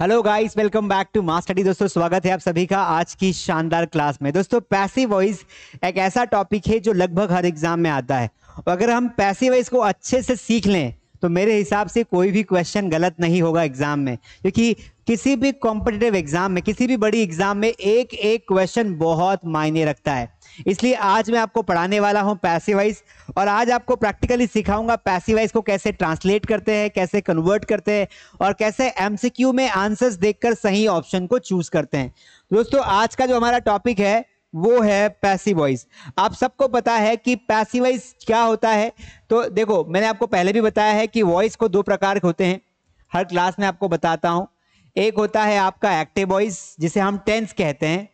Hello guys welcome back to master study दोस्तों स्वागत है आप सभी का आज की शानदार क्लास में दोस्तों पैसिव वॉइस एक ऐसा टॉपिक है जो लगभग हर एग्जाम में आता है और अगर हम पैसिव वॉइस को अच्छे से सीख लें तो मेरे हिसाब से कोई भी क्वेश्चन गलत नहीं होगा एग्जाम में क्योंकि किसी भी कॉम्पिटेटिव एग्जाम में किसी भी बड़ी एग्जाम में एक एक क्वेश्चन बहुत मायने रखता है इसलिए आज मैं आपको पढ़ाने वाला हूं पैसिवाइज और आज आपको प्रैक्टिकली सिखाऊंगा पैसिवाइज को कैसे ट्रांसलेट करते हैं कैसे कन्वर्ट करते हैं और कैसे एमसीक्यू में आंसर्स देखकर सही ऑप्शन को चूज करते हैं दोस्तों आज का जो हमारा टॉपिक है वो है पैसिव वॉइस आप सबको पता है कि पैसिव वॉइस क्या होता है तो देखो मैंने आपको पहले भी बताया है कि वॉइस को दो प्रकार के होते हैं हर क्लास में आपको बताता हूं एक होता है आपका एक्टिव वॉइस जिसे हम टेंस कहते हैं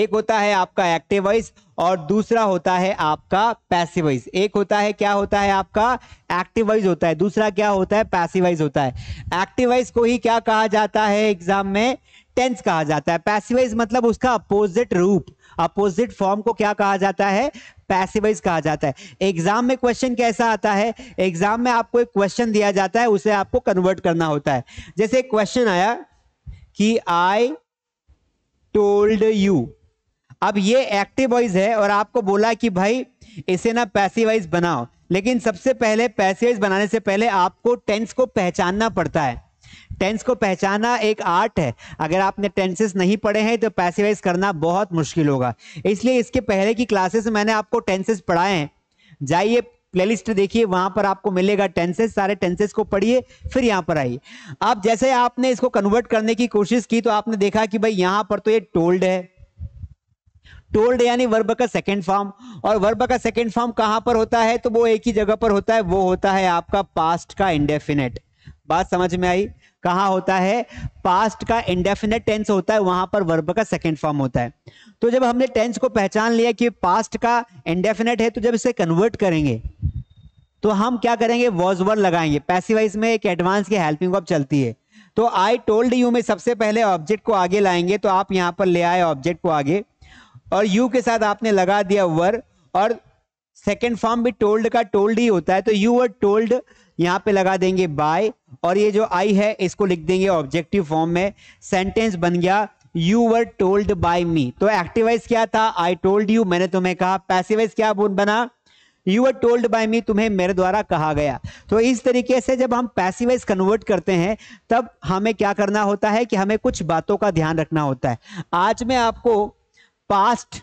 एक होता है आपका एक्टिव वॉइस और दूसरा होता है आपका पैसिव वॉइस एक होता है क्या होता है आपका एक्टिव वॉइस होता है दूसरा क्या होता है पैसिव वॉइस होता है एक्टिव वॉइस को ही क्या कहा जाता है एग्जाम में टेंस कहा जाता है पैसिवाइज मतलब उसका अपोजिट रूप अपोजिट फॉर्म को क्या कहा जाता है पैसिवाइज कहा जाता है एग्जाम में क्वेश्चन कैसा आता है एग्जाम में आपको एक क्वेश्चन दिया जाता है उसे आपको कन्वर्ट करना होता है जैसे एक क्वेश्चन आया कि आई टोल्ड यू अब ये एक्टिव वॉइस है और आपको बोला कि भाई इसे ना पैसिवाइज बनाओ लेकिन सबसे पहले पैसिवाइज बनाने से पहले आपको टेंस को पहचानना पड़ता है टेंस को पहचाना एक आर्ट है अगर आपने टेंसेस नहीं पढ़े हैं तो पैसिवाइज करना बहुत मुश्किल होगा इसलिए इसके पहले की क्लासेस में मैंने आपको टेंसेस पढ़ाए हैं जाइए प्लेलिस्ट देखिए वहां पर आपको मिलेगा टेंसेस सारे टेंसेस को पढ़िए फिर यहाँ पर आइए अब जैसे आपने इसको कन्वर्ट करने की कोशिश की तो आपने देखा कि भाई यहाँ पर तो ये टोल्ड है टोल्ड यानी वर्ब का सेकेंड फॉर्म और वर्ब का सेकेंड फॉर्म कहां पर होता है तो वो एक ही जगह पर होता है वो होता है आपका पास्ट का इंडेफिनेट बात समझ में आई कहाँ होता है पास्ट का इंडेफिनेट टेंस होता है वहां पर वर्ब का सेकेंड फॉर्म होता है तो जब हमने टेंस को पहचान लिया कि पास्ट का इंडेफिनेट है तो जब इसे कन्वर्ट करेंगे तो हम क्या करेंगे वॉज वर्ड लगाएंगे पैसिवाइज में एक एडवांस की हेल्पिंग वर्ब चलती है तो आई टोल्ड यू में सबसे पहले ऑब्जेक्ट को आगे लाएंगे तो आप यहां पर ले आए ऑब्जेक्ट को आगे और यू के साथ आपने लगा दिया वर और सेकेंड फॉर्म भी टोल्ड का टोल्ड ही होता है तो यू वर टोल्ड यहाँ पे लगा देंगे बाय और ये जो आई है इसको लिख देंगे ऑब्जेक्टिव फॉर्म में सेंटेंस बन गया you were told by me तो एक्टिवाइज क्या था आई टोल्ड यू मैंने तुम्हें कहा पैसिवाइज क्या बना you were told by me तुम्हें मेरे द्वारा कहा गया तो इस तरीके से जब हम पैसिवाइज कन्वर्ट करते हैं तब हमें क्या करना होता है कि हमें कुछ बातों का ध्यान रखना होता है आज मैं आपको पास्ट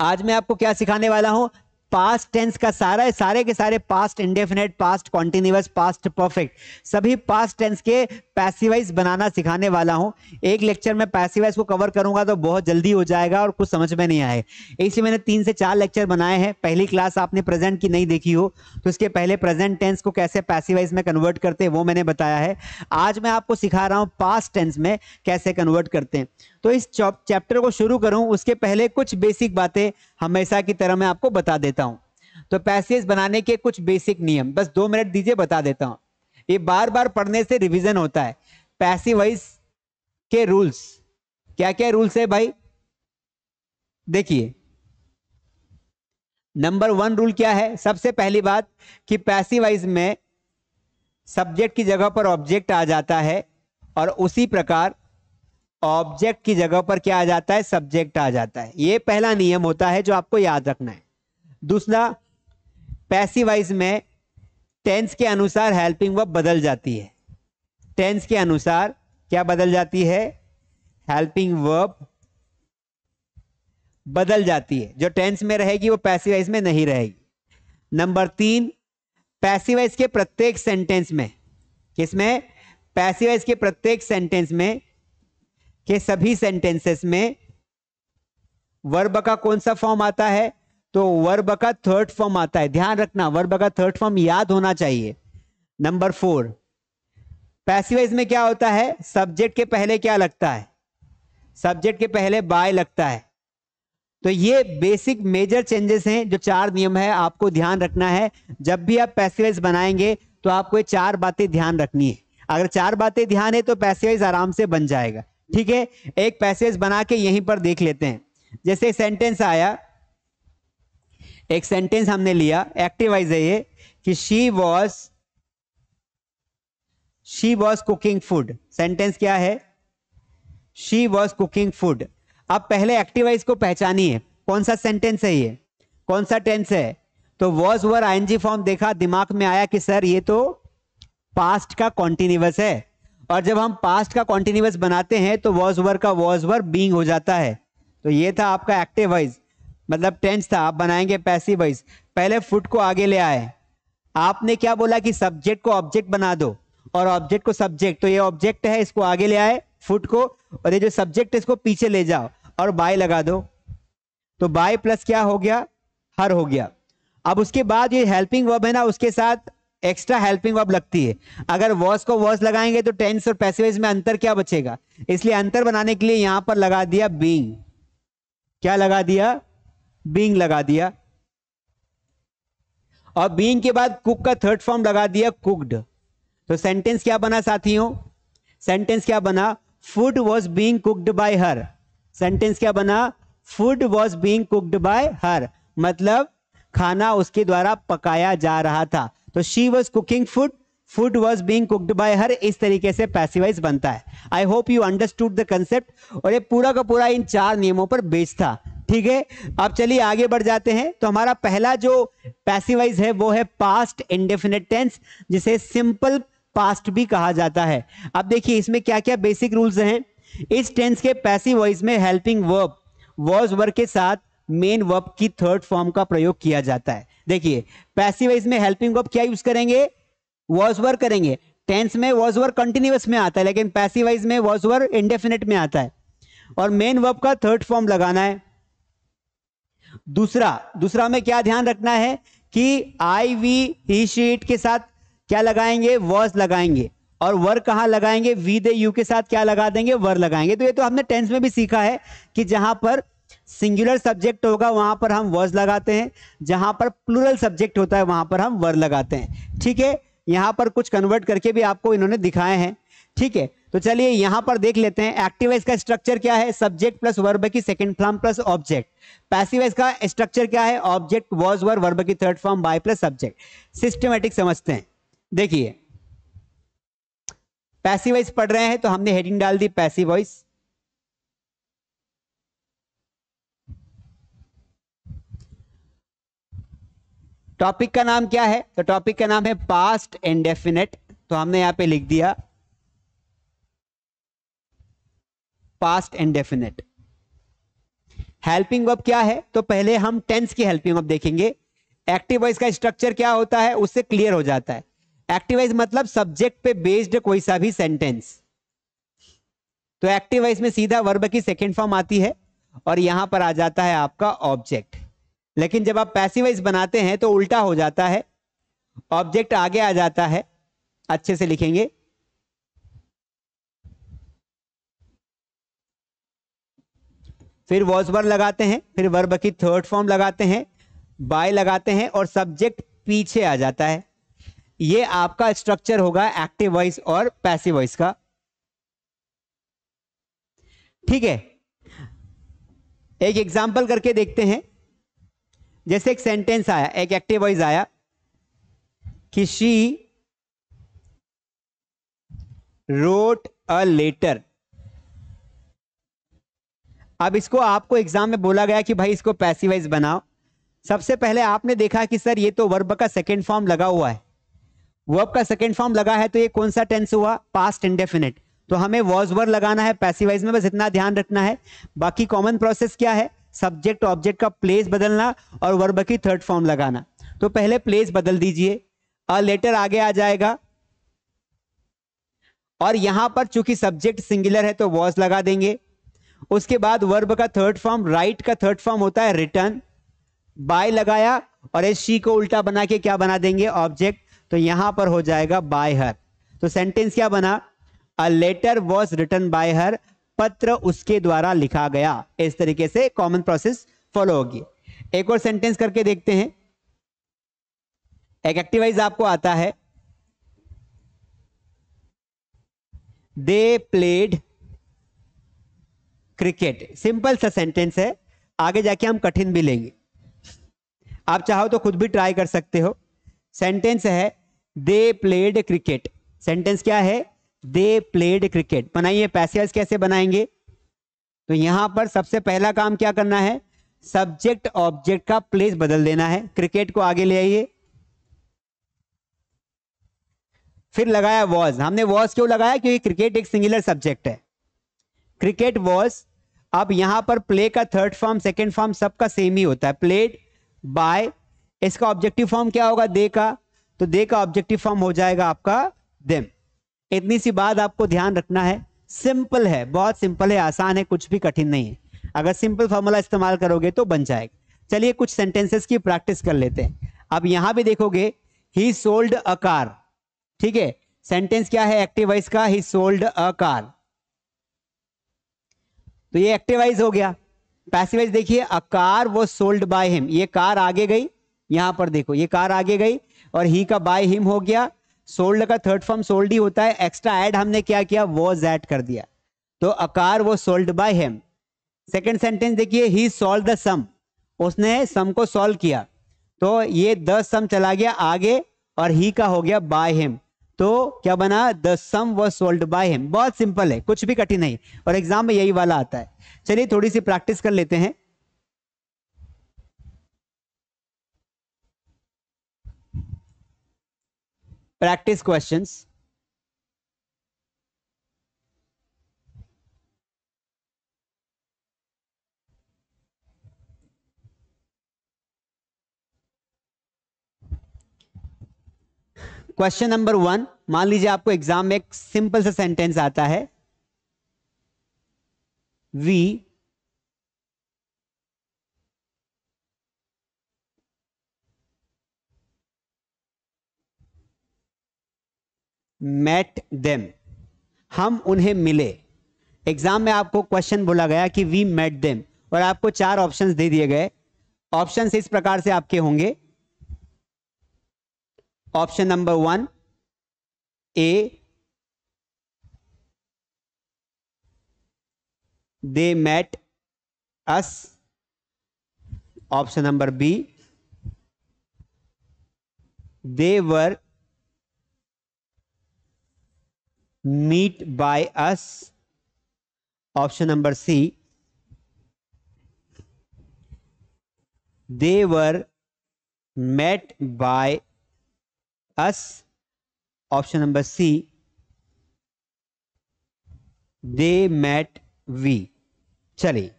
आज मैं आपको क्या सिखाने वाला हूं पास्ट टेंस का सारा है सारे के सारे past indefinite past continuous past perfect सभी पास्ट टेंस के पैसिवाइज बनाना सिखाने वाला हूँ एक लेक्चर में पैसिवाइज को कवर करूंगा तो बहुत जल्दी हो जाएगा और कुछ समझ में नहीं आए इसलिए मैंने तीन से चार लेक्चर बनाए हैं पहली क्लास आपने प्रेजेंट की नहीं देखी हो तो इसके पहले प्रेजेंट टेंस को कैसे पैसिवाइज में कन्वर्ट करते हैं वो मैंने बताया है आज मैं आपको सिखा रहा हूँ पास्ट टेंस में कैसे कन्वर्ट करते हैं तो इस चैप्टर को शुरू करूं उसके पहले कुछ बेसिक बातें हमेशा की तरह मैं आपको बता देता हूं तो पैसेज बनाने के कुछ बेसिक नियम बस दो मिनट दीजिए बता देता हूं ये बार बार पढ़ने से रिविजन होता है वाइज के रूल्स क्या क्या रूल्स है भाई देखिए नंबर वन रूल क्या है सबसे पहली बात कि वाइज में सब्जेक्ट की जगह पर ऑब्जेक्ट आ जाता है और उसी प्रकार ऑब्जेक्ट की जगह पर क्या आ जाता है सब्जेक्ट आ जाता है ये पहला नियम होता है जो आपको याद रखना है दूसरा पैसिवाइज में टेंस के अनुसार हेल्पिंग वर्ब बदल जाती है टेंस के अनुसार क्या बदल जाती है हेल्पिंग वर्ब बदल जाती है जो टेंस में रहेगी वो पैसिवाइज में नहीं रहेगी नंबर तीन पैसिवाइज के प्रत्येक सेंटेंस में किसमें पैसिवाइज के प्रत्येक सेंटेंस में के सभी सेंटेंसेस में वर्ब का कौन सा फॉर्म आता है तो वर्ब का थर्ड फॉर्म आता है ध्यान रखना वर्ब का थर्ड फॉर्म याद होना चाहिए नंबर फोर पैसिवाइज में क्या होता है सब्जेक्ट के पहले क्या लगता है सब्जेक्ट के पहले बाय लगता है तो ये बेसिक मेजर चेंजेस हैं जो चार नियम है आपको ध्यान रखना है जब भी आप पैसिवाइज बनाएंगे तो आपको ये चार बातें ध्यान रखनी है अगर चार बातें ध्यान है तो पैसिवाइज आराम से बन जाएगा ठीक है एक पैसेज बना के यहीं पर देख लेते हैं जैसे सेंटेंस आया एक सेंटेंस हमने लिया एक्टिवाइज है ये कि she was she was cooking food sentence क्या है शी वॉज कुकिंग फूड अब पहले एक्टिवाइज को पहचानिए कौन सा सेंटेंस है ये कौन सा टेंस है तो वॉज वर आईएनजी फॉर्म देखा दिमाग में आया कि सर ये तो पास्ट का कॉन्टिन्यूस है और जब हम पास्ट का कॉन्टिन्यूस बनाते हैं तो वॉज वर का वॉज वर बींग हो जाता है तो ये था आपका एक्टिव वाइज मतलब टेंस था आप बनाएंगे पैसिव वाइज पहले फुट को आगे ले आए आपने क्या बोला कि सब्जेक्ट को ऑब्जेक्ट बना दो और ऑब्जेक्ट को सब्जेक्ट तो ये ऑब्जेक्ट है इसको आगे ले आए फुट को और ये जो सब्जेक्ट है इसको पीछे ले जाओ और बाय लगा दो तो बाय प्लस क्या हो गया हर हो गया अब उसके बाद ये हेल्पिंग वर्ब है ना उसके साथ एक्स्ट्रा हेल्पिंग वर्ब लगती है अगर वॉस को वॉस लगाएंगे तो टेंस और पैसिवाइज में अंतर क्या बचेगा इसलिए अंतर बनाने के लिए यहां पर लगा दिया बींग क्या लगा दिया बींग लगा दिया और बींग के बाद कुक का थर्ड फॉर्म लगा दिया कुकड तो सेंटेंस क्या बना साथियों सेंटेंस क्या बना food was being cooked by her sentence क्या बना food was being cooked by her मतलब खाना उसके द्वारा पकाया जा रहा था तो she was cooking food food was being cooked by her इस तरीके से पैसिवाइज बनता है I hope you understood the concept और ये पूरा का पूरा इन चार नियमों पर बेच था ठीक है अब चलिए आगे बढ़ जाते हैं तो हमारा पहला जो पैसिवाइज है वो है पास्ट इंडेफिनेट टेंस जिसे सिंपल पास्ट भी कहा जाता है अब देखिए इसमें क्या क्या बेसिक रूल्स हैं इस टेंस के पैसिवाइज में हेल्पिंग वर्ब वॉज वर्क के साथ मेन वर्ब की थर्ड फॉर्म का प्रयोग किया जाता है देखिए पैसिव इसमें हेल्पिंग वर्ब क्या यूज करेंगे वॉज वर्क करेंगे टेंस में वॉज वर्क कंटिन्यूस में आता है लेकिन पैसिव वाइज में वॉज वर्क इंडेफिनेट में आता है और मेन वर्ब का थर्ड फॉर्म लगाना है दूसरा दूसरा में क्या ध्यान रखना है कि आई वी ही शीट के साथ क्या लगाएंगे वॉज लगाएंगे और वर कहां लगाएंगे वी दे यू के साथ क्या लगा देंगे वर लगाएंगे तो ये तो हमने टेंस में भी सीखा है कि जहां पर सिंगुलर सब्जेक्ट होगा वहां पर हम वर्ज लगाते हैं जहां पर प्लूरल सब्जेक्ट होता है वहां पर हम वर लगाते हैं ठीक है यहां पर कुछ कन्वर्ट करके भी आपको इन्होंने दिखाए हैं ठीक है तो चलिए यहां पर देख लेते हैं एक्टिवाइज का स्ट्रक्चर क्या है सब्जेक्ट प्लस वर्ब की second form plus object passive voice का स्ट्रक्चर क्या है ऑब्जेक्ट वॉज वर वर्ब की third form by plus subject systematic समझते हैं देखिए पैसिवाइज पढ़ रहे हैं तो हमने हेडिंग डाल दी पैसिवाइज टॉपिक का नाम क्या है तो टॉपिक का नाम है पास्ट इंडेफिनेट तो हमने यहां पे लिख दिया पास्ट इंडेफिनेट हेल्पिंग वर्ब क्या है तो पहले हम टेंस की हेल्पिंग वर्ब देखेंगे एक्टिव वॉइस का स्ट्रक्चर क्या होता है उससे क्लियर हो जाता है एक्टिव मतलब सब्जेक्ट पे बेस्ड कोई सा भी सेंटेंस तो एक्टिव में सीधा वर्ब की सेकेंड फॉर्म आती है और यहां पर आ जाता है आपका ऑब्जेक्ट लेकिन जब आप पैसिवाइज बनाते हैं तो उल्टा हो जाता है ऑब्जेक्ट आगे आ जाता है अच्छे से लिखेंगे फिर वॉज वर्ब लगाते हैं फिर वर्ब की थर्ड फॉर्म लगाते हैं बाय लगाते हैं और सब्जेक्ट पीछे आ जाता है ये आपका स्ट्रक्चर होगा एक्टिव वॉइस और पैसिव वॉइस का ठीक है एक एग्जाम्पल करके देखते हैं जैसे एक सेंटेंस आया एक एक्टिव वॉइस आया कि शी रोट अ लेटर अब इसको आपको एग्जाम में बोला गया कि भाई इसको पैसिवाइज बनाओ सबसे पहले आपने देखा कि सर ये तो वर्ब का सेकेंड फॉर्म लगा हुआ है वर्ब का सेकेंड फॉर्म लगा है तो ये कौन सा टेंस हुआ पास्ट इंडेफिनेट तो हमें वॉज वर लगाना है पैसिवाइज में बस इतना ध्यान रखना है बाकी कॉमन प्रोसेस क्या है सब्जेक्ट ऑब्जेक्ट का प्लेस बदलना और वर्ब की थर्ड फॉर्म लगाना तो पहले प्लेस बदल दीजिए अ लेटर आगे आ जाएगा और यहां पर चूंकि सब्जेक्ट सिंगुलर है तो वॉज लगा देंगे उसके बाद वर्ब का थर्ड फॉर्म राइट का थर्ड फॉर्म होता है रिटर्न बाय लगाया और एस शी को उल्टा बना के क्या बना देंगे ऑब्जेक्ट तो यहां पर हो जाएगा बाय हर तो सेंटेंस क्या बना a letter was return by her पत्र उसके द्वारा लिखा गया इस तरीके से कॉमन प्रोसेस फॉलो होगी एक और सेंटेंस करके देखते हैं एक एक्टिवाइज आपको आता है दे प्लेड क्रिकेट सिंपल सा सेंटेंस है आगे जाके हम कठिन भी लेंगे आप चाहो तो खुद भी ट्राई कर सकते हो सेंटेंस है दे प्लेड क्रिकेट सेंटेंस क्या है दे प्लेड क्रिकेट बनाइए पैसेज कैसे बनाएंगे तो यहां पर सबसे पहला काम क्या करना है सब्जेक्ट ऑब्जेक्ट का प्लेस बदल देना है क्रिकेट को आगे ले आइए फिर लगाया वॉज हमने वॉज क्यों लगाया क्योंकि क्रिकेट एक सिंगुलर सब्जेक्ट है क्रिकेट वॉज अब यहां पर प्ले का थर्ड फॉर्म सेकेंड फॉर्म सबका सेम ही होता है प्लेड बाय इसका ऑब्जेक्टिव फॉर्म क्या होगा दे का तो दे का ऑब्जेक्टिव फॉर्म हो जाएगा आपका देम इतनी सी बात आपको ध्यान रखना है सिंपल है बहुत सिंपल है आसान है कुछ भी कठिन नहीं है अगर सिंपल फॉर्मूला इस्तेमाल करोगे तो बन जाएगा चलिए कुछ सेंटेंसेस की प्रैक्टिस कर लेते हैं अब यहां भी देखोगे ही सोल्ड अ कार ठीक है सेंटेंस क्या है एक्टिवाइज का ही सोल्ड अ कार तो ये एक्टिवाइज हो गया पैसिवाइज देखिए a car was sold by him ये कार आगे गई यहां पर देखो ये कार आगे गई और ही का बाय हिम हो गया सोल्ड का थर्ड फॉर्म सोल्ड ही होता है एक्स्ट्रा एड हमने क्या किया वॉज एड कर दिया तो a car was sold by him second sentence देखिए ही सोल्व द सम उसने सम को सोल्व किया तो ये द सम चला गया आगे और ही का हो गया बाय हेम तो क्या बना the sum was sold by him बहुत सिंपल है कुछ भी कठिन नहीं और एग्जाम में यही वाला आता है चलिए थोड़ी सी प्रैक्टिस कर लेते हैं practice question question number one मान लीजिए आपको एग्जाम में एक सिंपल सा सेंटेंस आता है वी मेट देम हम उन्हें मिले एग्जाम में आपको क्वेश्चन बोला गया कि वी मेट देम और आपको चार ऑप्शंस दे दिए गए ऑप्शंस इस प्रकार से आपके होंगे option number one A they met us option number B they were meet by us option number c they were met by us option number c they met we चलिए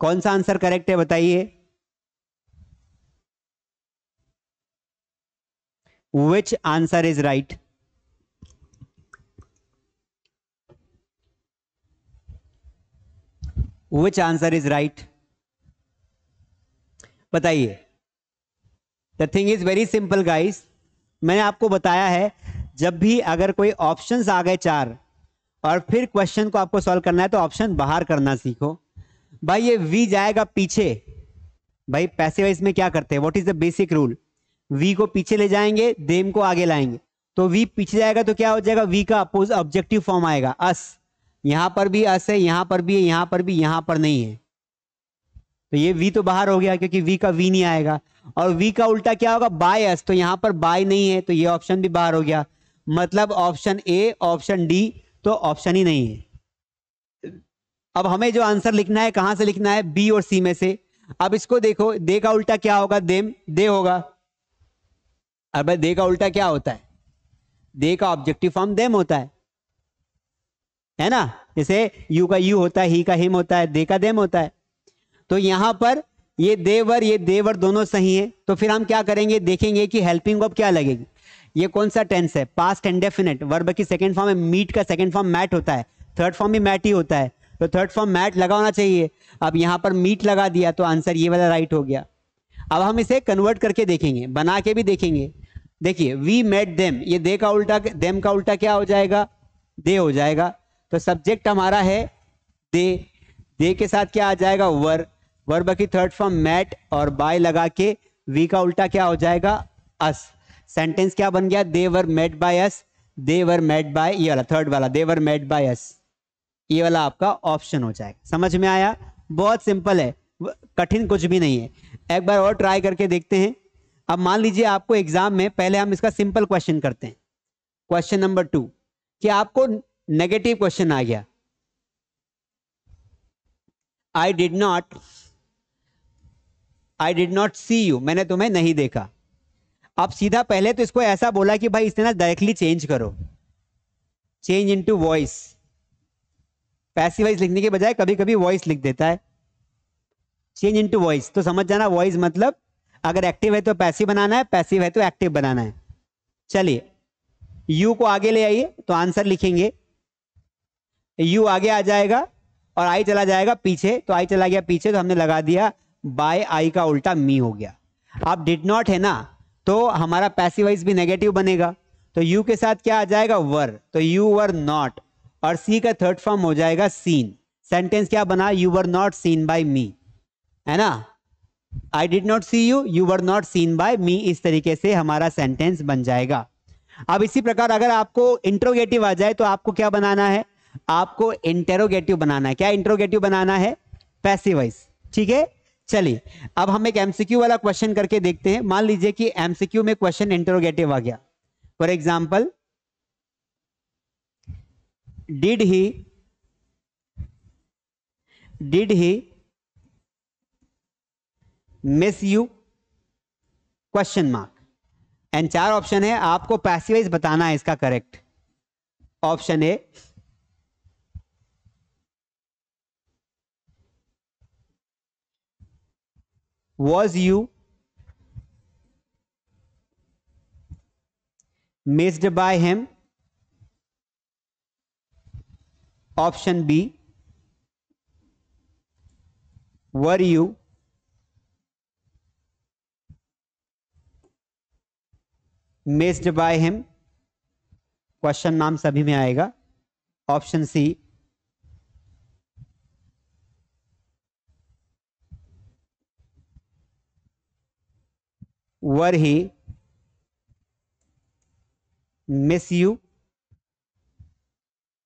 कौन सा आंसर करेक्ट है बताइए which answer is right which answer is right बताइए the thing is very simple guys मैंने आपको बताया है जब भी अगर कोई ऑप्शन आ गए चार और फिर क्वेश्चन को आपको सॉल्व करना है तो ऑप्शन बाहर करना सीखो भाई ये वी जाएगा पीछे भाई पैसे वाइज में क्या करते हैं what is the basic rule we को पीछे ले जाएंगे देम को आगे लाएंगे तो वी पीछे जाएगा तो क्या हो जाएगा वी का अपोज ऑब्जेक्टिव फॉर्म आएगा अस यहां पर भी एस है यहां पर भी है यहां पर भी यहां पर नहीं है तो ये वी तो बाहर हो गया क्योंकि वी का वी नहीं आएगा और वी का उल्टा क्या होगा बाय एस तो यहां पर बाय नहीं है तो ये ऑप्शन भी बाहर हो गया मतलब ऑप्शन ए ऑप्शन डी तो ऑप्शन ही नहीं है अब हमें जो आंसर लिखना है कहां से लिखना है बी और सी में से अब इसको देखो दे का उल्टा क्या होगा देम दे होगा अब दे का उल्टा क्या होता है दे का ऑब्जेक्टिव फॉर्म देम होता है है ना जैसे यू का यू होता है ही का हिम होता है दे का देम होता है तो यहां पर ये देवर ये देवर दोनों सही है तो फिर हम क्या करेंगे देखेंगे कि हेल्पिंग वर्ब क्या लगेगी ये कौन सा टेंस है पास्ट इंडेफिनेट वर्ब की सेकेंड फॉर्म है मीट का सेकेंड फॉर्म मैट होता है थर्ड फॉर्म भी मैट ही होता है तो थर्ड फॉर्म मैट लगा होना चाहिए अब यहां पर मीट लगा दिया तो आंसर ये वाला राइट हो गया अब हम इसे कन्वर्ट करके देखेंगे बना के भी देखेंगे देखिए वी मेट देम ये दे का उल्टा देम का उल्टा क्या हो जाएगा दे हो जाएगा तो सब्जेक्ट हमारा है दे दे के साथ क्या आ जाएगा वर वर बाकी थर्ड फॉर्म मैट और बाय लगा के वी का उल्टा क्या हो जाएगा अस सेंटेंस क्या बन गया they were made by us they were made by ये वाला थर्ड वाला दे वर मेड बाय अस ये वाला आपका ऑप्शन हो जाएगा समझ में आया बहुत सिंपल है कठिन कुछ भी नहीं है एक बार और ट्राई करके देखते हैं अब मान लीजिए आपको एग्जाम में पहले हम इसका सिंपल क्वेश्चन करते हैं क्वेश्चन नंबर टू कि आपको नेगेटिव क्वेश्चन आ गया I did not I did not see you मैंने तुम्हें नहीं देखा अब सीधा पहले तो इसको ऐसा बोला कि भाई इसने ना डायरेक्टली चेंज करो change into voice passive voice लिखने के बजाय कभी कभी वॉइस लिख देता है चेंज इन टू वॉइस तो समझ जाना वॉइस मतलब अगर एक्टिव है तो पैसिव बनाना है पैसिव है तो एक्टिव बनाना है चलिए यू को आगे ले आइए तो आंसर लिखेंगे यू आगे आ जाएगा और आई चला जाएगा पीछे तो आई चला गया पीछे तो हमने लगा दिया बाय आई का उल्टा मी हो गया अब डिड नॉट है ना तो हमारा पैसिवाइज भी नेगेटिव बनेगा तो यू के साथ क्या आ जाएगा वर तो यू वर नॉट और सी का थर्ड फॉर्म हो जाएगा सीन सेंटेंस क्या बना you were not seen by me है ना I did not see you you were not seen by me इस तरीके से हमारा सेंटेंस बन जाएगा अब इसी प्रकार अगर आपको इंट्रोगेटिव आ जाए तो आपको क्या बनाना है आपको इंटेरोगेटिव बनाना है क्या इंटेरोगेटिव बनाना है पैसिव वाइज ठीक है चलिए अब हम एक एमसीक्यू वाला क्वेश्चन करके देखते हैं मान लीजिए कि एमसीक्यू में क्वेश्चन इंटरोगेटिव आ गया for example did he did he miss you question mark and चार ऑप्शन है आपको पैसिवाइज बताना है इसका correct option A was you missed by him option b were you missed by him question नाम सभी में आएगा option C were he miss you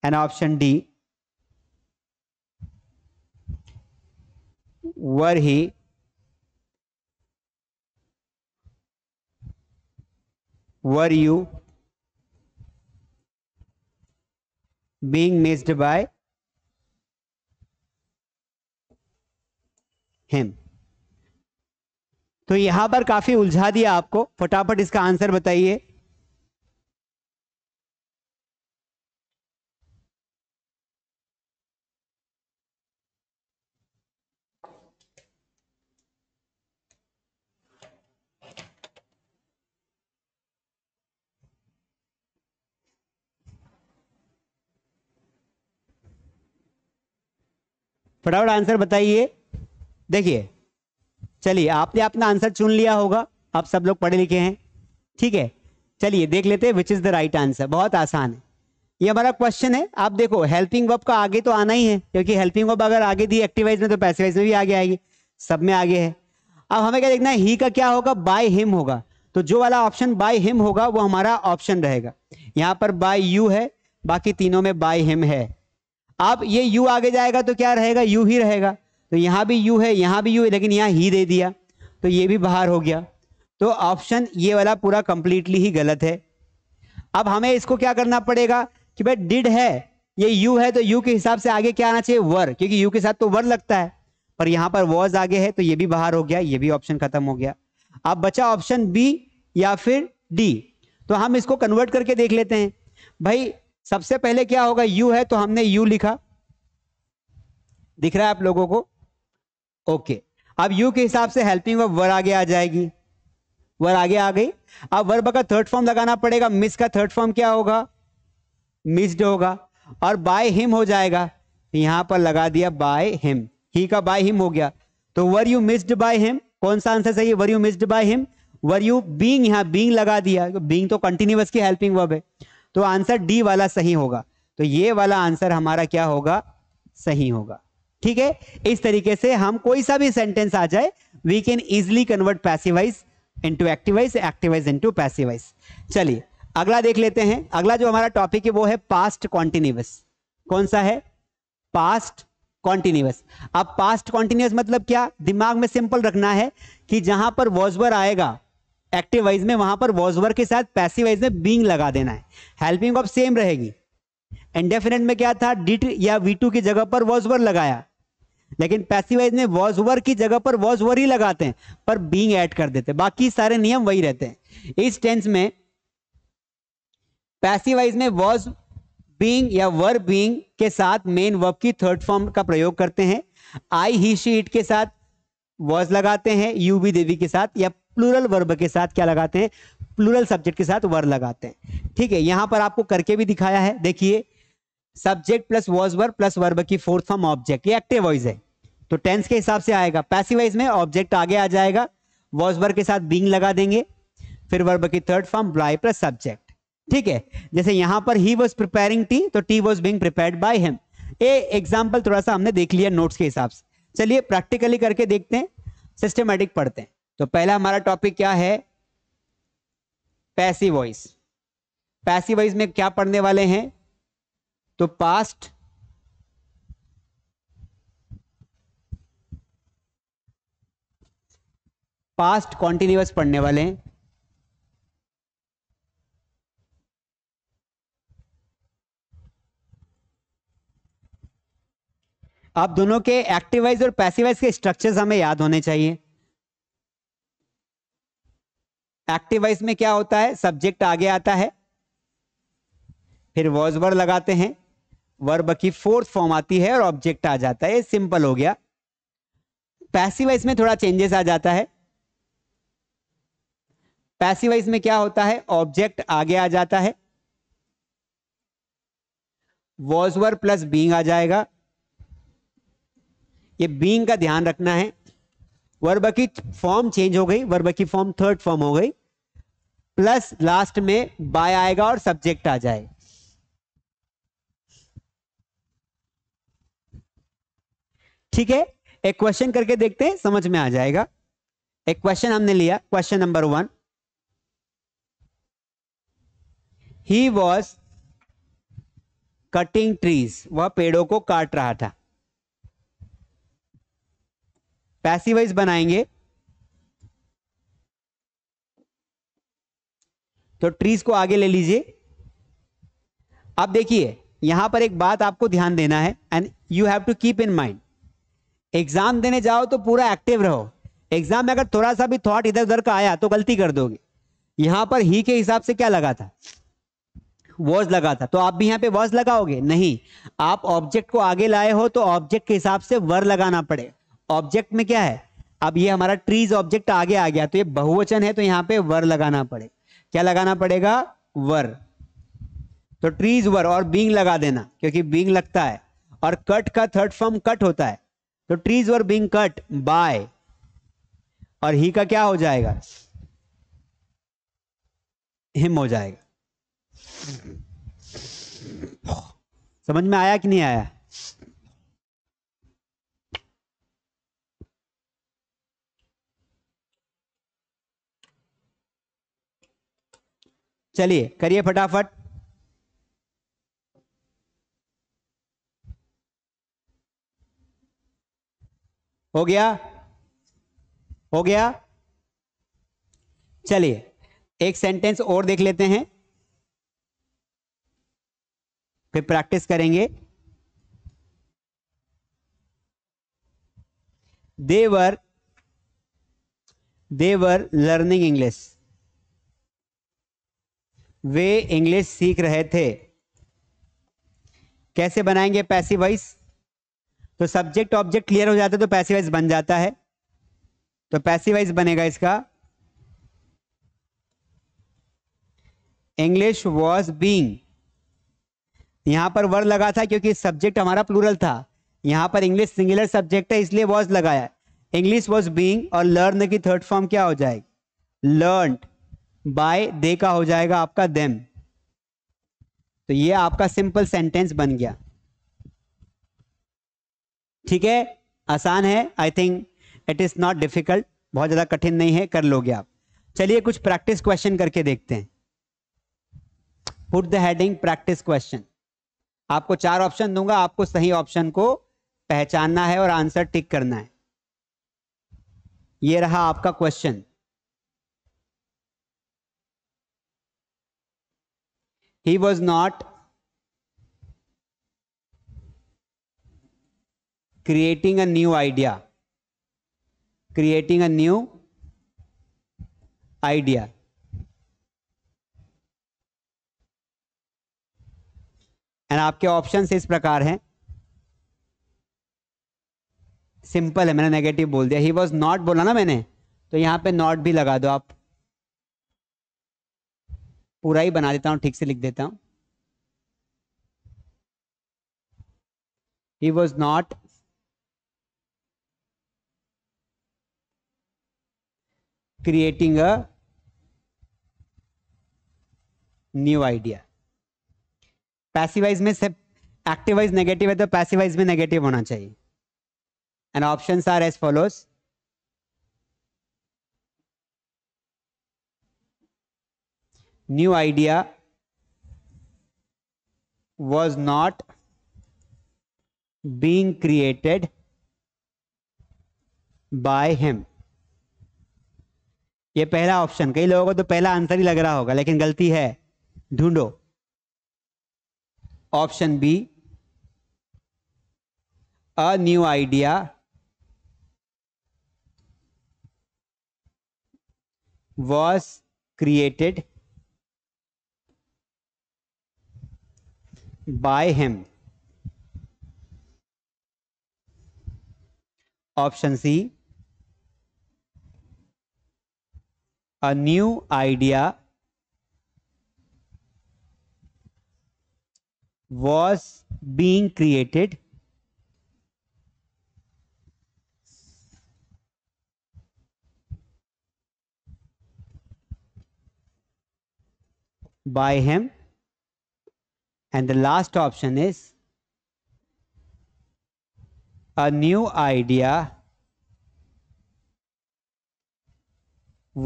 and option D were he were you being missed by him तो यहां पर काफी उलझा दिया आपको फटाफट इसका आंसर बताइए फटाफट आंसर बताइए देखिए चलिए आपने अपना आंसर चुन लिया होगा आप सब लोग पढ़े लिखे हैं ठीक है चलिए देख लेते हैं which is the right answer बहुत आसान है ये हमारा क्वेश्चन है आप देखो हेल्पिंग वर्ब का आगे तो आना ही है क्योंकि हेल्पिंग वर्ब अगर आगे दी एक्टिवाइज में तो पैसिवाइज में भी आगे आएगी सब में आगे है अब हमें क्या देखना है ही का क्या होगा बाय हिम होगा तो जो वाला ऑप्शन बाय हिम होगा वो हमारा ऑप्शन रहेगा यहाँ पर बाय यू है बाकी तीनों में बाय हिम है अब ये यू आगे जाएगा तो क्या रहेगा यू ही रहेगा तो यहाँ भी यू है यहाँ भी यू है लेकिन यहाँ ही दे दिया तो ये भी बाहर हो गया तो ऑप्शन ये वाला पूरा कंप्लीटली ही गलत है अब हमें इसको क्या करना पड़ेगा कि भाई डिड है ये यू है तो यू के हिसाब से आगे क्या आना चाहिए वर क्योंकि यू के साथ तो वर लगता है पर यहाँ पर वॉज आगे है तो ये भी बाहर हो गया ये भी ऑप्शन खत्म हो गया अब बचा ऑप्शन बी या फिर डी तो हम इसको कन्वर्ट करके देख लेते हैं भाई सबसे पहले क्या होगा यू है तो हमने यू लिखा दिख रहा है आप लोगों को ओके अब यू के हिसाब से हेल्पिंग वर्ब वर आगे आ जाएगी वर आगे आ गई अब वर्ब का थर्ड फॉर्म लगाना पड़ेगा मिस का थर्ड फॉर्म क्या होगा मिस्ड होगा और बाय हिम हो जाएगा यहां पर लगा दिया बाय हिम ही का बाय हिम हो गया तो were you missed by him कौन सा आंसर सही है were you missed by him were you being यहां बींग लगा दिया तो बींग तो कंटिन्यूस की हेल्पिंग वर्ब है तो आंसर डी वाला सही होगा तो ये वाला आंसर हमारा क्या होगा सही होगा ठीक है इस तरीके से हम कोई सा भी सेंटेंस आ जाए we can easily convert passive voice into active voice active voice into passive voice चलिए अगला देख लेते हैं अगला जो हमारा टॉपिक है वो है पास्ट कॉन्टिन्यूस कौन सा है पास्ट कॉन्टिन्यूस अब पास्ट कॉन्टिन्यूस मतलब क्या दिमाग में सिंपल रखना है कि जहां पर वॉजवर आएगा एक्टिवाइज में वहां पर वॉजवर के साथ पैसिवाइज में बींग लगा देना है हेल्पिंग ऑफ सेम रहेगी इंडेफिनेट में क्या था डिट या वी की जगह पर वॉजवर लगाया लेकिन पैसिवाइज में वॉज ओवर की जगह पर वॉज ओवर ही लगाते हैं पर बींग एड कर देते हैं बाकी सारे नियम वही रहते हैं इस टेंस में पैसिवाइज में वॉज बींग या वर बींग के साथ मेन वर्ब की थर्ड फॉर्म का प्रयोग करते हैं आई ही शी इट के साथ वॉज लगाते हैं यू बी देवी के साथ या प्लूरल वर्ब के साथ क्या लगाते हैं प्लूरल सब्जेक्ट के साथ वर लगाते हैं ठीक है यहां पर आपको करके भी दिखाया है देखिए subject plus was verb plus verb की फोर्थ फॉर्म ऑब्जेक्ट ये एक्टिव वॉइस है तो टेंस के हिसाब से आएगा पैसिवाइज में ऑब्जेक्ट आगे आ जाएगा वॉज वर्ब के साथ बींग लगा देंगे फिर वर्ब की third form by plus subject ठीक है जैसे यहां पर ही वॉज प्रिपेयरिंग टी तो tea was being prepare by him a example थोड़ा सा हमने देख लिया नोट्स के हिसाब से चलिए प्रैक्टिकली करके देखते हैं सिस्टमेटिक पढ़ते हैं तो पहला हमारा टॉपिक क्या है पैसिव वॉइस पैसिव वॉइस में क्या पढ़ने वाले हैं तो पास्ट पास्ट कॉन्टिन्यूस पढ़ने वाले हैं आप दोनों के एक्टिवाइज और पैसिवाइज के स्ट्रक्चर्स हमें याद होने चाहिए एक्टिवाइज में क्या होता है सब्जेक्ट आगे आता है फिर वॉजवर लगाते हैं वर्ब की फोर्थ फॉर्म आती है और ऑब्जेक्ट आ जाता है सिंपल हो गया पैसिवाइज में थोड़ा चेंजेस आ जाता है पैसिवाइज में क्या होता है ऑब्जेक्ट आगे आ जाता है वॉज वर प्लस बींग आ जाएगा ये बींग का ध्यान रखना है वर्ब की फॉर्म चेंज हो गई वर्ब की फॉर्म थर्ड फॉर्म हो गई प्लस लास्ट में बाय आएगा और सब्जेक्ट आ जाएगा ठीक है एक क्वेश्चन करके देखते हैं समझ में आ जाएगा एक क्वेश्चन हमने लिया question number one he was cutting trees वह पेड़ों को काट रहा था पैसिवाइज बनाएंगे तो ट्रीज को आगे ले लीजिए अब देखिए यहां पर एक बात आपको ध्यान देना है and you have to keep in mind exam देने जाओ तो पूरा एक्टिव रहो एग्जाम में अगर थोड़ा सा भी थॉट इधर उधर का आया तो गलती कर दोगे यहां पर ही के हिसाब से क्या लगा था वॉज लगा था तो आप भी यहाँ पे वॉज लगाओगे नहीं आप ऑब्जेक्ट को आगे लाए हो तो ऑब्जेक्ट के हिसाब से वर लगाना पड़े ऑब्जेक्ट में क्या है अब ये हमारा ट्रीज ऑब्जेक्ट आगे आ गया तो ये बहुवचन है तो यहाँ पे वर लगाना पड़े क्या लगाना पड़ेगा वर तो ट्रीज वर और बींग लगा देना क्योंकि बींग लगता है और कट का थर्ड फॉर्म कट होता है तो trees were being cut by और ही का क्या हो जाएगा हिम हो जाएगा समझ में आया कि नहीं आया चलिए करिए फटाफट हो गया हो गया चलिए एक सेंटेंस और देख लेते हैं फिर प्रैक्टिस करेंगे देवर देवर लर्निंग इंग्लिश वे इंग्लिश सीख रहे थे कैसे बनाएंगे पैसिव वाइस तो सब्जेक्ट ऑब्जेक्ट क्लियर हो जाता है तो वाइज बन जाता है तो वाइज बनेगा इसका इंग्लिश वॉज बींग यहां पर वर्ड लगा था क्योंकि सब्जेक्ट हमारा प्लूरल था यहां पर इंग्लिश सिंगुलर सब्जेक्ट है इसलिए वॉज लगाया इंग्लिश वॉज बींग और लर्न की थर्ड फॉर्म क्या हो जाएगी लर्न बाय दे का हो जाएगा आपका देम तो ये आपका सिंपल सेंटेंस बन गया ठीक है आसान है I think it is not difficult बहुत ज़्यादा कठिन नहीं है कर लोगे आप चलिए कुछ प्रैक्टिस क्वेश्चन करके देखते हैं put the heading practice question आपको चार ऑप्शन दूंगा आपको सही ऑप्शन को पहचानना है और आंसर टिक करना है ये रहा आपका question he was not creating a new idea creating a new idea and आपके ऑप्शन इस प्रकार हैं सिंपल है मैंने नेगेटिव बोल दिया ही वॉज नॉट बोला ना मैंने तो यहां पे नॉट भी लगा दो आप पूरा ही बना देता हूं ठीक से लिख देता हूं he was not creating a new idea passive voice में सिर्फ एक्टिवाइज नेगेटिव है तो पैसिवाइज में नेगेटिव होना चाहिए and option are as follows new idea was not being created by him ये पहला ऑप्शन कई लोगों को तो पहला आंसर ही लग रहा होगा लेकिन गलती है ढूंढो option B a new idea was created by him option C a new idea was being created by him and the last option is a new idea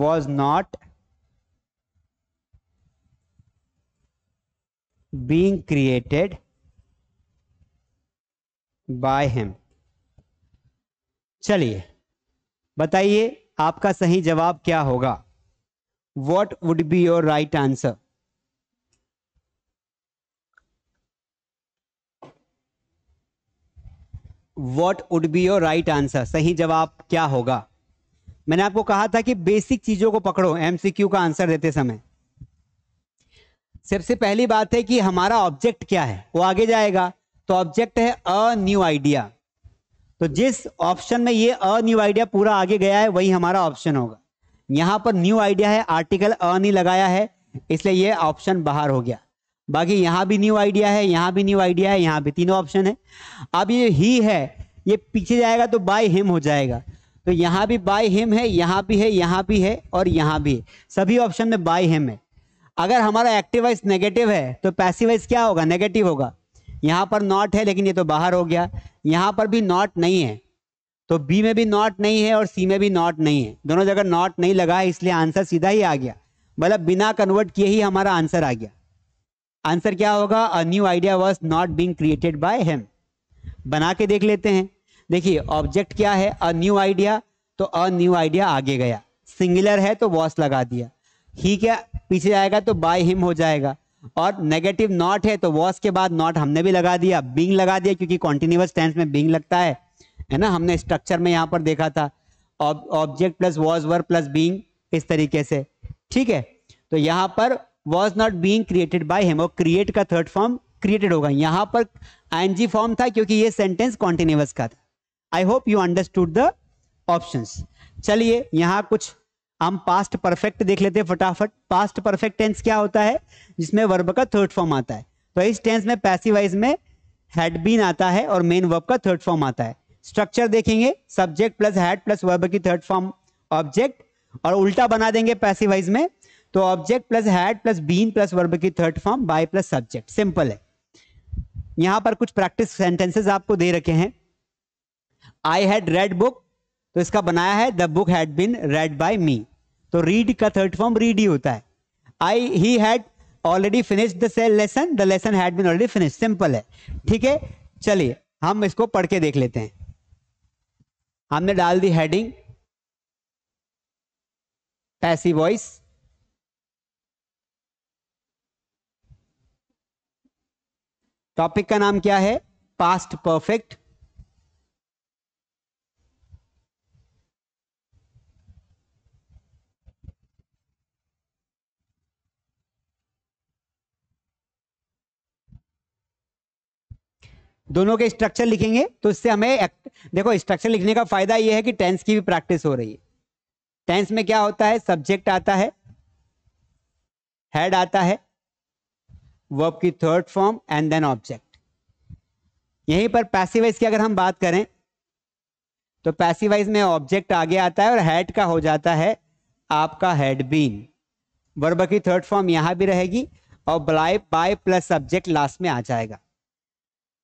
was not being created by him चलिए बताइए आपका सही जवाब क्या होगा what would be your right answer what would be your right answer सही जवाब क्या होगा मैंने आपको कहा था कि बेसिक चीजों को पकड़ो एमसीक्यू का आंसर देते समय सबसे पहली बात है कि हमारा ऑब्जेक्ट क्या है वो आगे जाएगा तो ऑब्जेक्ट है अ न्यू आइडिया तो जिस ऑप्शन में ये अ न्यू आइडिया पूरा आगे गया है वही हमारा ऑप्शन होगा यहां पर न्यू आइडिया है आर्टिकल अ नहीं लगाया है इसलिए ये ऑप्शन बाहर हो गया बाकी यहां भी न्यू आइडिया है यहां भी न्यू आइडिया है यहां भी तीनों ऑप्शन है अब ये ही है ये पीछे जाएगा तो बाय हिम हो जाएगा तो यहाँ भी बाय हिम है यहाँ भी है यहाँ भी है और यहाँ भी है सभी ऑप्शन में बाय हिम है अगर हमारा एक्टिव वाइज नेगेटिव है तो पैसिव वाइज क्या होगा नेगेटिव होगा यहाँ पर नॉट है लेकिन ये तो बाहर हो गया यहाँ पर भी नॉट नहीं है तो बी में भी नॉट नहीं है और सी में भी नॉट नहीं है दोनों जगह नॉट नहीं लगा है इसलिए आंसर सीधा ही आ गया मतलब बिना कन्वर्ट किए ही हमारा आंसर आ गया आंसर क्या होगा a new idea was not being created by him बना के देख लेते हैं देखिए ऑब्जेक्ट क्या है अ न्यू आइडिया तो अ न्यू आइडिया आगे गया सिंगुलर है तो वॉस लगा दिया ही क्या पीछे जाएगा तो बाय हिम हो जाएगा और नेगेटिव नॉट है तो वॉस के बाद नॉट हमने भी लगा दिया बिंग लगा दिया क्योंकि कॉन्टिन्यूस टेंस में बिंग लगता है है ना हमने स्ट्रक्चर में यहाँ पर देखा था object plus was were plus being इस तरीके से ठीक है तो यहाँ पर was not being created by him और क्रिएट का थर्ड फॉर्म क्रिएटेड होगा यहाँ पर आई फॉर्म था क्योंकि ये सेंटेंस कॉन्टिन्यूस का था I hope you understood the option चलिए यहाँ कुछ हम पास्ट परफेक्ट देख लेते हैं फटाफट पास्ट परफेक्ट टेंस क्या होता है जिसमें वर्ब का थर्ड फॉर्म आता है तो इस टेंस में पैसिवाइज में हैड बीन आता है और मेन वर्ब का थर्ड फॉर्म आता है स्ट्रक्चर देखेंगे subject plus had plus verb की थर्ड फॉर्म ऑब्जेक्ट और उल्टा बना देंगे पैसिवाइज में तो object plus had plus been plus verb की third form by plus subject simple है यहाँ पर कुछ प्रैक्टिस सेंटेंसेस आपको दे रखे हैं आई हैड रेड बुक तो इसका बनाया है the book had been read by me तो रीड का थर्ड फॉर्म रीड ही होता है I he had already finish the sell lesson the lesson had been already finish simple है ठीक है चलिए हम इसको पढ़ के देख लेते हैं हमने डाल दी हेडिंग पैसिव वॉइस टॉपिक का नाम क्या है पास्ट परफेक्ट दोनों के स्ट्रक्चर लिखेंगे तो इससे हमें देखो स्ट्रक्चर लिखने का फायदा यह है कि टेंस की भी प्रैक्टिस हो रही है टेंस में क्या होता है सब्जेक्ट आता है हेड आता है वर्ब की third form and then object यहीं पर पैसिवाइज की अगर हम बात करें तो पैसिवाइज में ऑब्जेक्ट आगे आता है और हेड का हो जाता है आपका हेड बीन वर्ब की थर्ड फॉर्म यहां भी रहेगी और बाय प्लस सब्जेक्ट लास्ट में आ जाएगा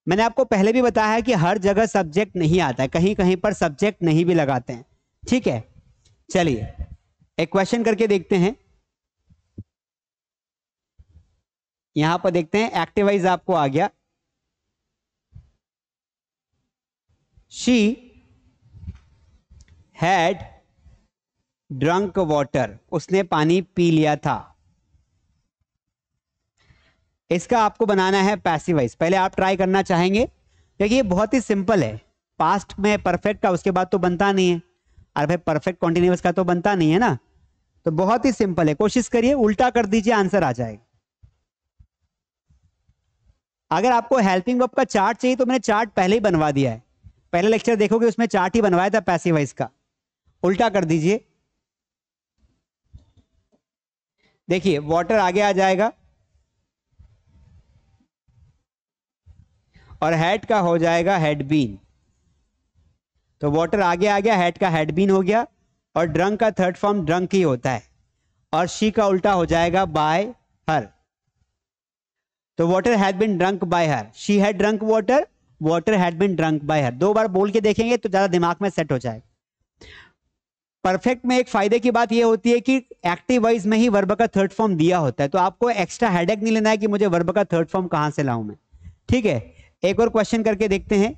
मैंने आपको पहले भी बताया है कि हर जगह सब्जेक्ट नहीं आता है कहीं कहीं पर सब्जेक्ट नहीं भी लगाते हैं ठीक है चलिए एक क्वेश्चन करके देखते हैं यहां पर देखते हैं एक्टिवाइज आपको आ गया शी हैड ड्रंक वाटर उसने पानी पी लिया था इसका आपको बनाना है पैसिवाइज पहले आप ट्राई करना चाहेंगे क्योंकि ये बहुत ही सिंपल है पास्ट में परफेक्ट का उसके बाद तो बनता नहीं है अरे भाई परफेक्ट कॉन्टिन्यूस का तो बनता नहीं है ना तो बहुत ही सिंपल है कोशिश करिए उल्टा कर दीजिए आंसर आ जाएगा अगर आपको हेल्पिंग वर्ब का चार्ट चाहिए तो मैंने चार्ट पहले ही बनवा दिया है पहले लेक्चर देखोगे उसमें चार्ट ही बनवाया था वाइज का उल्टा कर दीजिए देखिए वाटर आगे आ जाएगा और हेड का हो जाएगा हेड बीन तो वॉटर आगे आ गया हैड का हेडबीन बीन हो गया और ड्रंक का थर्ड फॉर्म ड्रंक ही होता है और शी का उल्टा हो जाएगा बाय हर तो water had been drunk by her she had drunk water water had been drunk by her दो बार बोल के देखेंगे तो ज्यादा दिमाग में सेट हो जाएगा परफेक्ट में एक फायदे की बात यह होती है कि एक्टिव वाइज में ही वर्ब का थर्ड फॉर्म दिया होता है तो आपको एक्स्ट्रा हेडेक नहीं लेना है कि मुझे वर्ब का थर्ड फॉर्म कहां से लाऊं मैं ठीक है एक और क्वेश्चन करके देखते हैं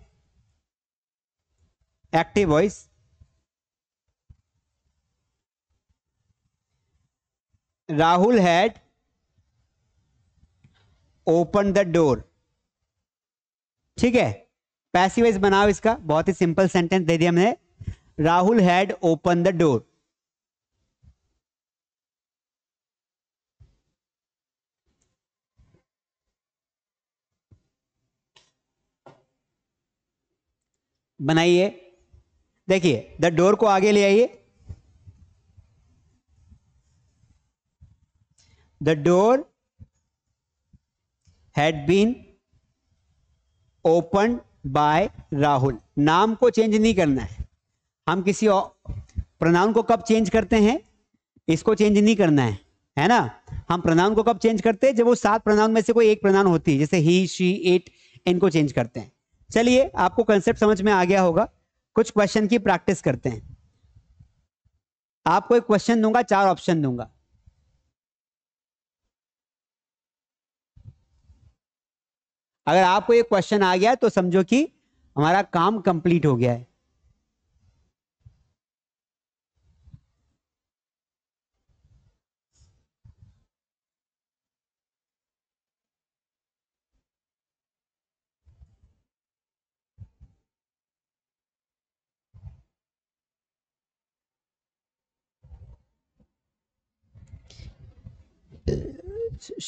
active voice Rahul had open the door ठीक है पैसिव बनाओ इसका बहुत ही सिंपल सेंटेंस दे दिया हमने Rahul had open the door बनाइए देखिए द डोर को आगे ले आइए the door had been open by Rahul नाम को चेंज नहीं करना है हम किसी प्रणाम को कब चेंज करते हैं इसको चेंज नहीं करना है है ना हम प्रणाम को कब चेंज करते हैं जब वो सात प्रणाम में से कोई एक प्रणाम होती है जैसे ही शी इट इनको चेंज करते हैं चलिए आपको कंसेप्ट समझ में आ गया होगा कुछ क्वेश्चन की प्रैक्टिस करते हैं आपको एक क्वेश्चन दूंगा चार ऑप्शन दूंगा अगर आपको ये क्वेश्चन आ गया तो समझो कि हमारा काम कंप्लीट हो गया है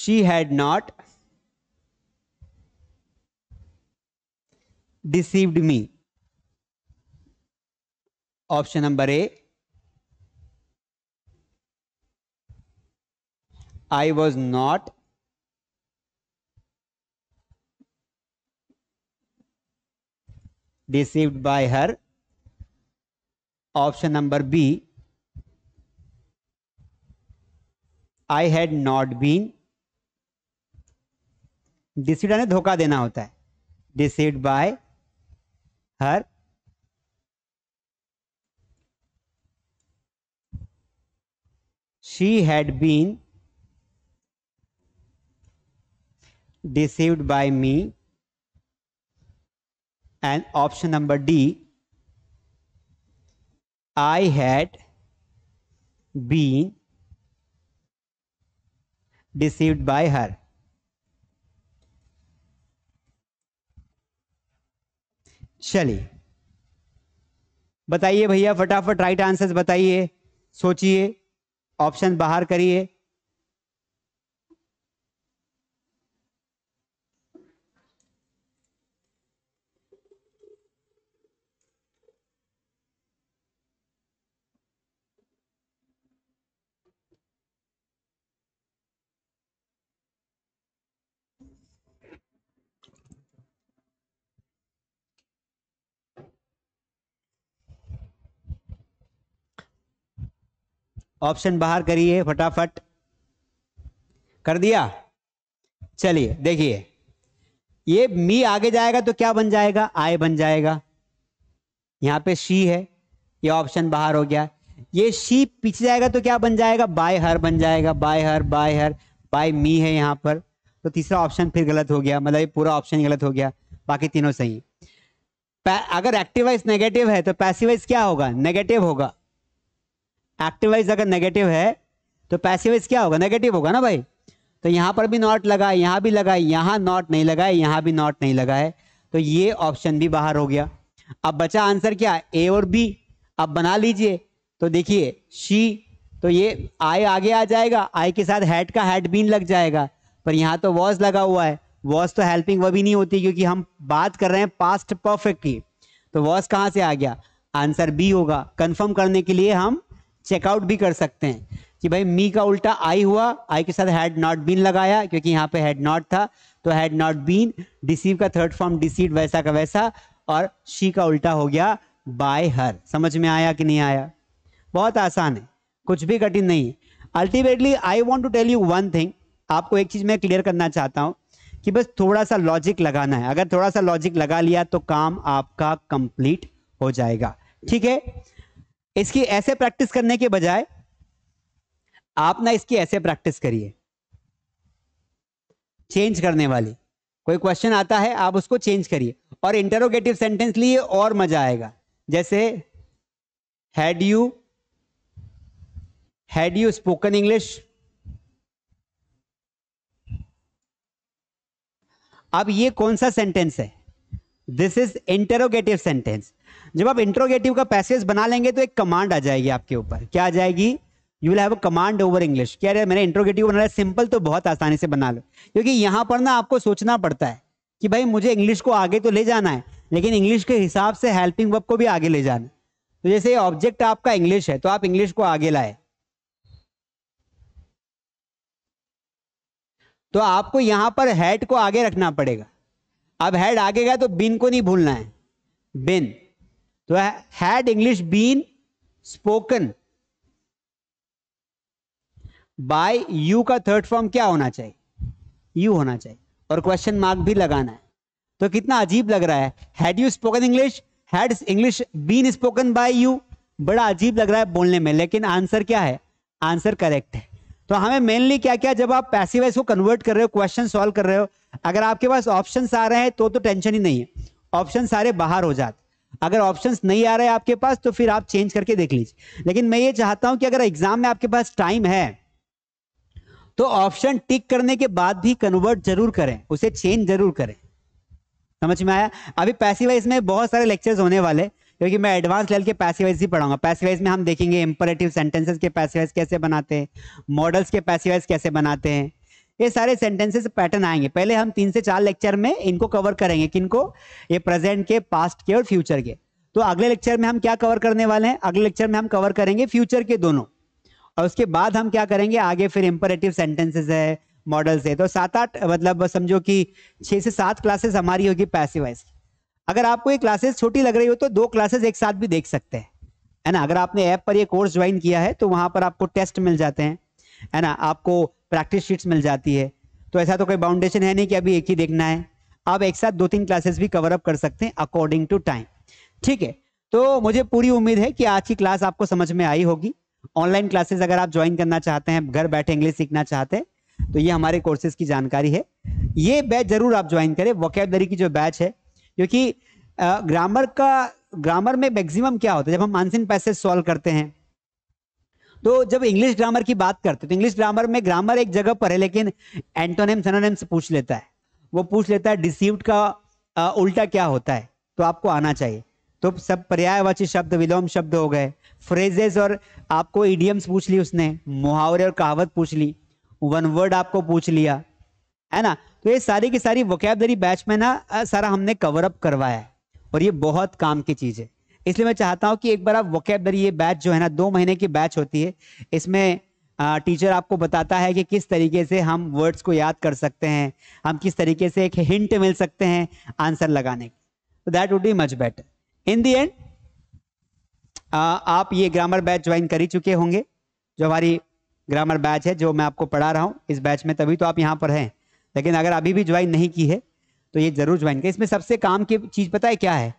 she had not deceived me. Option number A. I was not deceived by her. Option number B. I had not been deceived ने धोखा देना होता है deceived by her she had been deceived by me and option number D I had been deceived by her. चलिए बताइए भैया फटाफट right answers बताइए सोचिए ऑप्शन बाहर करिए ऑप्शन बाहर करिए फटाफट कर दिया चलिए देखिए ये मी आगे जाएगा तो क्या बन जाएगा आय बन जाएगा यहाँ पे शी है ये ऑप्शन बाहर हो गया ये शी पीछे जाएगा तो क्या बन जाएगा बाय हर बन जाएगा by her by her by me है यहां पर तो तीसरा ऑप्शन फिर गलत हो गया मतलब ये पूरा ऑप्शन गलत हो गया बाकी तीनों सही अगर एक्टिव नेगेटिव है तो पैसिवाइज क्या होगा नेगेटिव होगा एक्टिव वाइज अगर नेगेटिव है तो पैसिवाइज वाइज क्या होगा नेगेटिव होगा ना भाई तो यहाँ पर भी नॉट लगा यहाँ भी लगा यहाँ नॉट नहीं लगा है यहाँ भी नॉट नहीं लगा है तो ये ऑप्शन भी बाहर हो गया अब बचा आंसर क्या ए और बी अब बना लीजिए तो देखिए शी तो ये आई आगे आ जाएगा आई के साथ हेड का हैड बीन लग जाएगा पर यहाँ तो वॉज लगा हुआ है वॉज तो हेल्पिंग वह भी नहीं होती क्योंकि हम बात कर रहे हैं पास्ट परफेक्ट की तो वॉज कहाँ से आ गया आंसर बी होगा कंफर्म करने के लिए हम चेकआउट भी कर सकते हैं कि भाई मी का उल्टा आई हुआ आई के साथ हैड नॉट बीन लगाया क्योंकि यहाँ पे हैड नॉट था तो हैड नॉट बीन डिसीव का थर्ड फॉर्म डिसीड वैसा का वैसा और शी का उल्टा हो गया बाय हर समझ में आया कि नहीं आया बहुत आसान है कुछ भी कठिन नहीं है ultimately I want to tell you one thing आपको एक चीज़ मैं क्लियर करना चाहता हूँ कि बस थोड़ा सा लॉजिक लगाना है अगर थोड़ा सा लॉजिक लगा लिया तो काम आपका कंप्लीट हो जाएगा ठीक है इसकी ऐसे प्रैक्टिस करने के बजाय आप ना इसकी ऐसे प्रैक्टिस करिए चेंज करने वाली कोई क्वेश्चन आता है आप उसको चेंज करिए और इंटरोगेटिव सेंटेंस लिए और मजा आएगा जैसे had you had you spoken English अब ये कौन सा सेंटेंस है दिस इज इंटरोगेटिव सेंटेंस जब आप इंट्रोगेटिव का पैसेज बना लेंगे तो एक कमांड आ जाएगी आपके ऊपर क्या आ जाएगी you will have a command over English क्या यार मैंने इंट्रोगेटिव बना है सिंपल तो बहुत आसानी से बना लो क्योंकि यहाँ पर ना आपको सोचना पड़ता है कि भाई मुझे इंग्लिश को आगे तो ले जाना है लेकिन इंग्लिश के हिसाब से हेल्पिंग वर्ब को भी आगे ले जाना तो जैसे ऑब्जेक्ट आपका इंग्लिश है तो आप इंग्लिश को आगे लाए तो आपको यहाँ पर हेड को आगे रखना पड़ेगा अब हेड आगे गया तो बिन को नहीं भूलना है बिन तो had English been spoken by you का थर्ड फॉर्म क्या होना चाहिए यू होना चाहिए और क्वेश्चन मार्क भी लगाना है तो कितना अजीब लग रहा है had you spoken English had English been spoken by you बड़ा अजीब लग रहा है बोलने में लेकिन आंसर क्या है आंसर करेक्ट है तो हमें मेनली क्या क्या जब आप पैसिवाइज को कन्वर्ट कर रहे हो क्वेश्चन सॉल्व कर रहे हो अगर आपके पास ऑप्शन आ रहे हैं तो तो टेंशन ही नहीं है ऑप्शन सारे बाहर हो जाते अगर ऑप्शंस नहीं आ रहे आपके पास तो फिर आप चेंज करके देख लीजिए लेकिन मैं ये चाहता हूं कि अगर एग्जाम में आपके पास टाइम है तो ऑप्शन टिक करने के बाद भी कन्वर्ट जरूर करें उसे चेंज जरूर करें समझ में आया अभी पैसे वाइज में बहुत सारे लेक्चर्स होने वाले क्योंकि मैं एडवांस लेवल के पैसे वाइज ही पढ़ाऊंगा पैसे वाइज में हम देखेंगे इंपरेटिव सेंटेंसेस के पैसे वाइज कैसे बनाते हैं मॉडल्स के पैसे वाइज कैसे बनाते हैं ये सारे सेंटेंसेस पैटर्न आएंगे पहले हम तीन से चार लेक्चर में इनको कवर करेंगे किनको ये प्रेजेंट के पास्ट के और फ्यूचर के तो अगले लेक्चर में हम क्या कवर करने वाले हैं अगले लेक्चर में हम कवर करेंगे फ्यूचर के दोनों और उसके बाद हम क्या करेंगे आगे फिर इंपरेटिव सेंटेंसेस है मॉडल्स है तो सात आठ मतलब समझो कि छः से सात क्लासेस हमारी होगी पैसिव वाइज अगर आपको ये क्लासेस छोटी लग रही हो तो दो क्लासेस एक साथ भी देख सकते हैं है ना अगर आपने ऐप पर ये कोर्स ज्वाइन किया है तो वहाँ पर आपको टेस्ट मिल जाते हैं है ना आपको प्रैक्टिस शीट्स मिल जाती है तो ऐसा तो कोई बाउंडेशन है नहीं कि अभी एक ही देखना है आप एक साथ दो तीन क्लासेस भी कवर अप कर सकते हैं अकॉर्डिंग टू टाइम ठीक है तो मुझे पूरी उम्मीद है कि आज की क्लास आपको समझ में आई होगी ऑनलाइन क्लासेस अगर आप ज्वाइन करना चाहते हैं घर बैठे इंग्लिश सीखना चाहते हैं तो ये हमारे कोर्सेज की जानकारी है ये बैच जरूर आप ज्वाइन करें वोकेबलरी की जो बैच है क्योंकि ग्रामर का ग्रामर में मैक्सिमम क्या होता है जब हम मानसिन पैसेज सॉल्व करते हैं तो जब इंग्लिश ग्रामर की बात करते तो इंग्लिश ग्रामर में ग्रामर एक जगह पर है लेकिन एंटोनेम सनोनेम से पूछ लेता है वो पूछ लेता है डिसीव्ड का आ, उल्टा क्या होता है तो आपको आना चाहिए तो सब पर्यायवाची शब्द विलोम शब्द हो गए फ्रेजेस और आपको इडियम्स पूछ ली उसने मुहावरे और कहावत पूछ ली वन वर्ड आपको पूछ लिया है ना तो ये सारी की सारी वकैबरी बैच में ना सारा हमने कवर अप करवाया है और ये बहुत काम की चीज़ है इसलिए मैं चाहता हूं कि एक बार आप वोकेबरी ये बैच जो है ना दो महीने की बैच होती है इसमें टीचर आपको बताता है कि किस तरीके से हम वर्ड्स को याद कर सकते हैं हम किस तरीके से एक हिंट मिल सकते हैं आंसर लगाने के तो that would be much better in the end आप ये ग्रामर बैच ज्वाइन कर ही चुके होंगे जो हमारी ग्रामर बैच है जो मैं आपको पढ़ा रहा हूँ इस बैच में तभी तो आप यहाँ पर हैं लेकिन अगर अभी भी ज्वाइन नहीं की है तो ये जरूर ज्वाइन करें इसमें सबसे काम की चीज़ पता है क्या है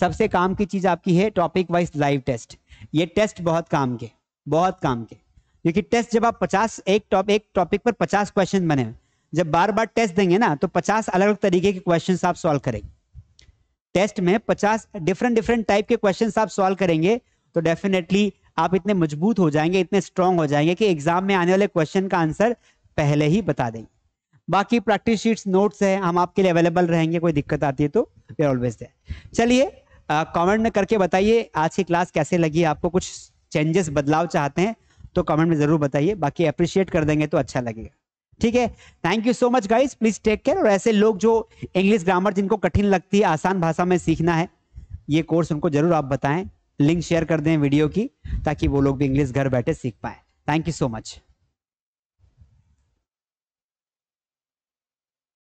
सबसे काम की चीज आपकी है टॉपिक वाइज लाइव टेस्ट ये टेस्ट बहुत काम के बहुत काम के क्योंकि टेस्ट जब आप पचास एक टॉप एक टॉपिक पर पचास क्वेश्चन बने जब बार बार टेस्ट देंगे ना तो पचास अलग अलग तरीके के क्वेश्चन आप सॉल्व करेंगे टेस्ट में पचास डिफरेंट डिफरेंट टाइप के क्वेश्चन आप सॉल्व करेंगे तो डेफिनेटली आप इतने मजबूत हो जाएंगे इतने स्ट्रांग हो जाएंगे कि एग्जाम में आने वाले क्वेश्चन का आंसर पहले ही बता देंगे बाकी प्रैक्टिस शीट्स नोट्स है हम आपके लिए अवेलेबल रहेंगे कोई दिक्कत आती है तो वे ऑलवेज चलिए कमेंट में करके बताइए आज की क्लास कैसे लगी आपको कुछ चेंजेस बदलाव चाहते हैं तो कमेंट में जरूर बताइए बाकी अप्रिशिएट कर देंगे तो अच्छा लगेगा ठीक है thank you so much guys please take care और ऐसे लोग जो इंग्लिश ग्रामर जिनको कठिन लगती है आसान भाषा में सीखना है ये कोर्स उनको जरूर आप बताएं लिंक शेयर कर दें वीडियो की ताकि वो लोग भी इंग्लिश घर बैठे सीख पाए थैंक यू सो मच